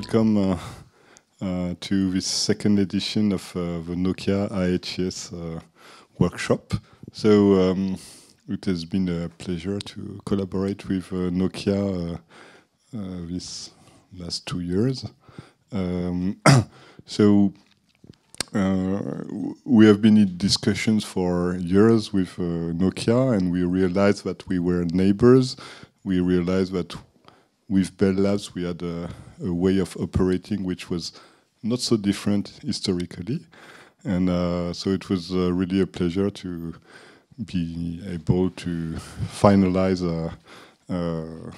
welcome uh, uh, to this second edition of uh, the Nokia IHS uh, workshop. So um, it has been a pleasure to collaborate with uh, Nokia uh, this last two years. Um, so we have been in discussions for years with Nokia, and we realized that we were neighbors. We realized that with Bell Labs, we had a, a, way of operating which was not so different historically. And uh, so it was uh, really a pleasure to be able to finalize a, a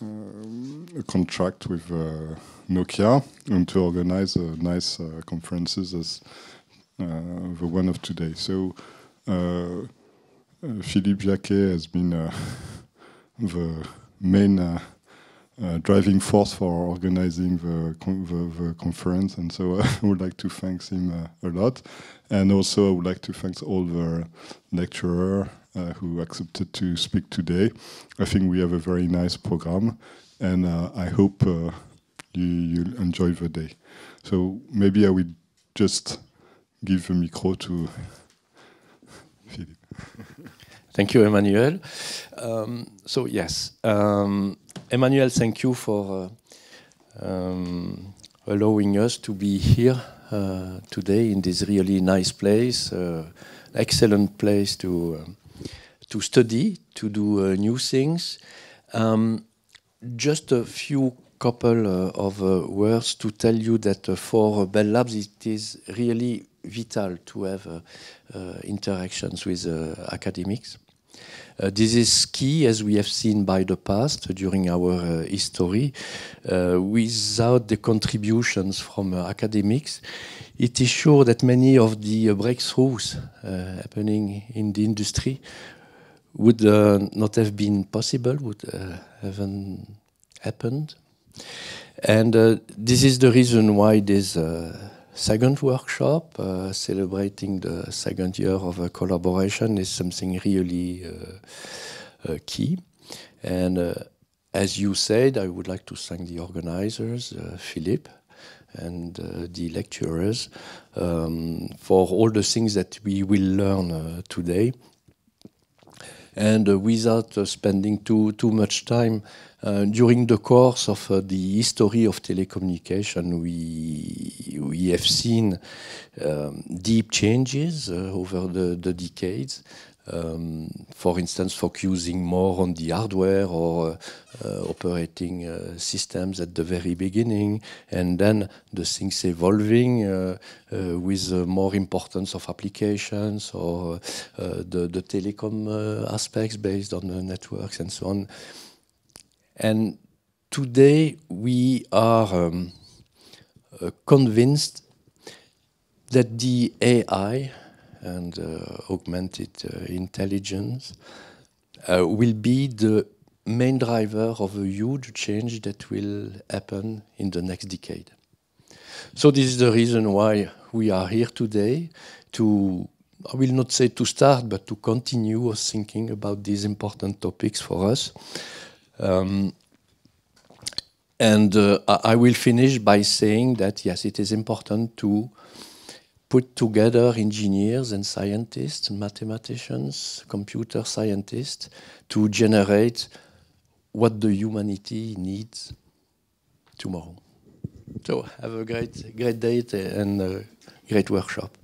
um, contract with uh, Nokia and to organize uh, nice uh, conferences as the one of today. So Philippe Jacquet has been the main uh, driving force for organizing the, con the, the conference. And so uh, I would like to thank him uh, a lot. And also I would like to thank all the lecturer uh, who accepted to speak today. I think we have a very nice program and uh, I hope you, you'll enjoy the day. So maybe I will just give the micro to Philippe. Thank you, Emmanuel. Um, so yes, um, Emmanuel, thank you for uh, um, allowing us to be here uh, today in this really nice place, uh, excellent place to to study, to do new things. Um, just a few couple uh, of uh, words to tell you that uh, for Bell Labs it is really vital to have interactions with academics. Uh, this is key, as we have seen by the past during our uh, history. Uh, without the contributions from uh, academics, it is sure that many of the uh, breakthroughs happening in the industry would not have been possible, would haven't happened. And this is the reason why this second workshop, uh, celebrating the second year of a collaboration, is something really uh, uh key. And uh, as you said, I would like to thank the organizers, uh, Philippe, and the lecturers um, for all the things that we will learn today and uh, without uh, spending too, too much time. Uh, during the course of the history of telecommunication, we, we have seen um, deep changes over the, the decades um, for instance, focusing more on the hardware or uh, uh, operating uh, systems at the very beginning, and then the things evolving uh, uh with uh, more importance of applications or the, the, telecom aspects based on the networks and so on. And today we are um, convinced that the AI and uh, augmented uh, intelligence uh, will be the main driver of a huge change that will happen in the next decade. So this is the reason why we are here today to, I will not say to start, but to continue thinking about these important topics for us. Um, and uh, I will finish by saying that yes, it is important to put together engineers and scientists, mathematicians, computer scientists to generate what the humanity needs tomorrow. So have a great, great day and a great workshop.